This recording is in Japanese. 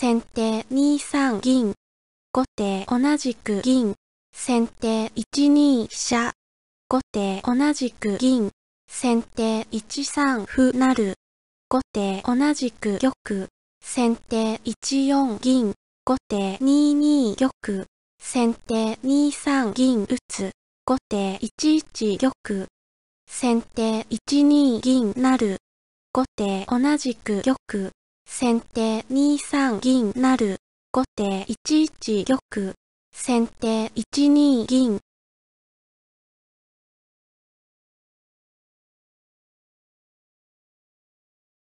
先手2三銀。後手同じく銀。先手1二飛車。後手同じく銀。先手1三歩成。後手同じく玉。先手1四銀。後手2二玉。先手2三銀打つ。後手1一玉。先手1二銀なる。後手同じく玉。先手2三銀なる。後手1一玉。先手1二銀。